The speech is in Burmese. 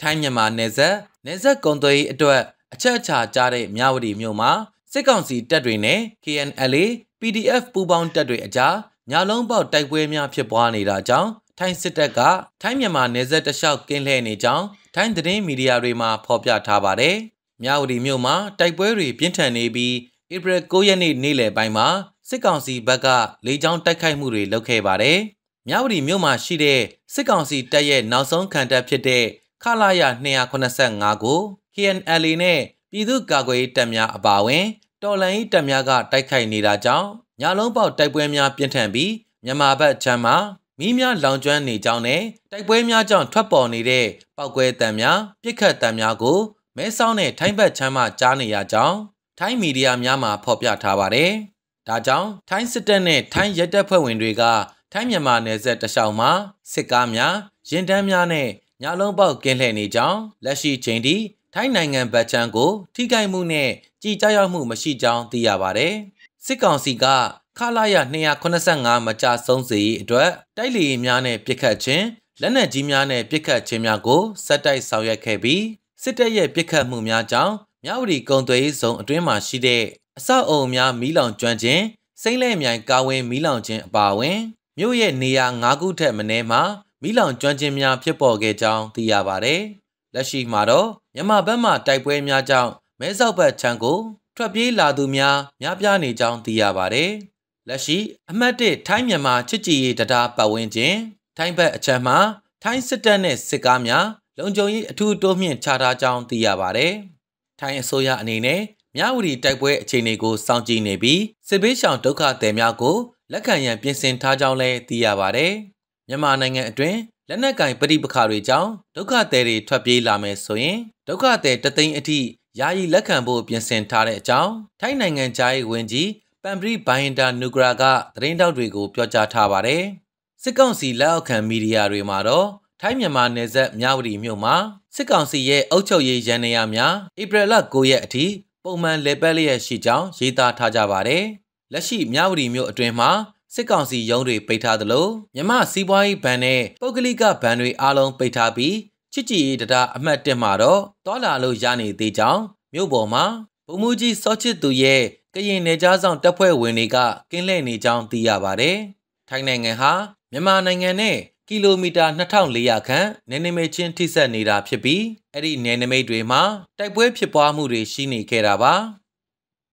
ထိုင်းမြန်မာနယ်စပ်နယ်စပ်ကုန်သွယ်ရေးအတွက် အချက်အချာကြားတဲ့မြဝတီမြို့မှာစစ်ကောင်စီတပ်တွေနဲ့ KNLA PDF ပူးပေါင်းတပ်တွေအကြားညာလုံးပေါက်တိုက်ပွဲများဖြစ်ပွားနေတာကြောင့်ထိုင်းစစ်တပ်ကထိုင်းမြန်မာနယ်စပ်တလျှောက်ကင်းလှည့်နေကြောင်းထိုင်းသတင်းမီဒီယာတွေမှာဖော်ပြထားပါတယ်။မြဝတီမြို့မှာတိုက်ပွဲတွေပြင်းထန်နေပြီးဧပြီ9ရက်နေ့နေ့လယ်ပိုင်းမှာစစ်ကောင်စီဘက်ကလေကြောင်းတိုက်ခိုက်မှုတွေလုပ်ခဲ့ပါတယ်။မြဝတီမြို့မှာရှိတဲ့စစ်ကောင်စီတပ်ရဲ့နောက်ဆုံးခံတပ်ဖြစ်တဲ့ခလာရ285ကို KNLA နဲ့ပြည်သူ့ကာကွယ်ရေးတပ်များအပါအဝင်တော်လှန်ရေးတပ်များကတိုက်ခိုက်နေတာကြောင့်ညလုံးပေါက်တိုက်ပွဲများပြင်းထန်ပြီးမြန်မာဘက်ခြမ်းမှာမီးများလောင်ကျွမ်းနေကြောင်းနဲ့တိုက်ပွဲများကြောင့်ထွက်ပေါ်နေတဲ့ပောက်ကွဲတံများပြစ်ခတ်တံများကိုမဲဆောင်းနဲ့ထိုင်းဘက်ခြမ်းမှကြားနေရကြောင်းထိုင်းမီဒီယာများမှာဖော်ပြထားပါတယ်။ဒါကြောင့်ထိုင်းစစ်တပ်နဲ့ထိုင်းရဲတပ်ဖွဲ့ဝင်တွေက ထိုင်းမြန်မာနယ်စပ်တလျှောက်မှာစစ်ကားများရင်တန်းများနဲ့ညလုံးပေါက်ကင်းလှည့်နေကြောင်းလက်ရှိချိန်ထိထိုင်းနိုင်ငံဘတ်ချန်ကို ထိခိုက်မှုနဲ့ကြည်ကြောက်မှုမရှိကြောင်းသိရပါဗျ။စစ်ကောင်စီကခလာရ285မကြဆုံးစေရေးအတွက်တိုက်လေယာဉ်များနဲ့ပစ်ခတ်ခြင်းလက်နက်ကြီးများနဲ့ပစ်ခတ်ခြင်းများကိုစက်တိုက်ဆောင်ရွက်ခဲ့ပြီးစစ်တပ်ရဲ့ပစ်ခတ်မှုများကြောင့်မြဝတီကုံသွေးစုံအတွင်းမှာရှိတဲ့အဆောက်အုံများမီးလောင်ကျွမ်းခြင်းစိမ့်လဲမြိုင်ကာဝင်းမီးလောင်ခြင်းအပါအဝင်မြို့ရဲ့နေရာ၅ခုထက်မနည်းမှာမိလောင်ကျွမ်းခြင်းများဖြစ်ပေါ်ခဲ့ကြောင်းသိရပါတယ်။လက်ရှိမှာတော့မြန်မာဘက်မှတိုက်ပွဲများကြောင့်မဲဆောက်ဘက်ခြမ်းကို ထွက်ပြေးလာသူများများပြားနေကြောင်းသိရပါတယ်။လက်ရှိအမှတ်၁ထိုင်းမြန်မာချစ်ကြည်ရေးတရားပတ်ဝန်းကျင်ထိုင်းဘက်အချက်မှာထိုင်းစစ်တပ်နဲ့စစ်ကားများလုံခြုံရေးအထူးတိုးမြှင့်ချထားကြောင်းသိရပါတယ်။ထိုင်းအစိုးရအနေနဲ့မြဝတီတိုက်ပွဲအခြေအနေကိုစောင့်ကြည့်နေပြီးစစ်ဘေးရှောင်ဒုက္ခသည်များကိုလက်ခံရန်ပြင်ဆင်ထားကြောင်းလည်းသိရပါတယ်။မြန်မာနိုင်ငံအတွင်းလက်နက်ကင်ပဋိပက္ခတွေကြောင့်ဒုက္ခသည်တွေထွက်ပြေးလာမယ်ဆိုရင်ဒုက္ခသည်တသိန်းအထိယာယီလက်ခံဖို့ပြင်ဆင်ထားတဲ့အကြောင်းထိုင်းနိုင်ငံသားရေးဝန်ကြီးပန်ပရီဘိုင်န်ဒါနူဂရာကသတင်းတောက်တွေကိုပြောကြားထားပါတယ်။စစ်ကောင်စီလက်အောက်ခံမီဒီယာတွေမှာတော့ထိုင်းမြန်မာနယ်စပ်မြဝတီမြို့မှာစစ်ကောင်စီရဲ့အုပ်ချုပ်ရေးရန်နေရများဧပြီလ9ရက်အထိပုံမှန်လည်ပတ်လျက်ရှိကြောင်းရေးသားထားကြပါတယ်။လက်ရှိမြဝတီမြို့အတွင်းမှာစစ်ကောင်စီရုံးတွေပိတ်ထားသလိုမြမစီးပွားရေးဘဏ်နဲ့ပုဂ္ဂလိကဘဏ်တွေအားလုံးပိတ်ထားပြီးချစ်ကြည်ရေးတရအမှတ်တက်မှာတော့တော်လာလို့ရနေသေးကြောင်းမြို့ပေါ်မှာဘုံမူကြီးစောချစ်သူရဲ့ကရင်နယ်ကြားဆောင်တပ်ဖွဲ့ဝင်တွေကကင်းလှည့်နေကြောင်းသိရပါတယ်။ထိုင်းနိုင်ငံဟာမြန်မာနိုင်ငံနဲ့ကီလိုမီတာ2400ခန့်နယ်နိမိတ်ချင်းထိစပ်နေတာဖြစ်ပြီးအဲ့ဒီနယ်နိမိတ်တွေမှာတိုက်ပွဲဖြစ်ပွားမှုတွေရှိနေခဲ့တာပါ။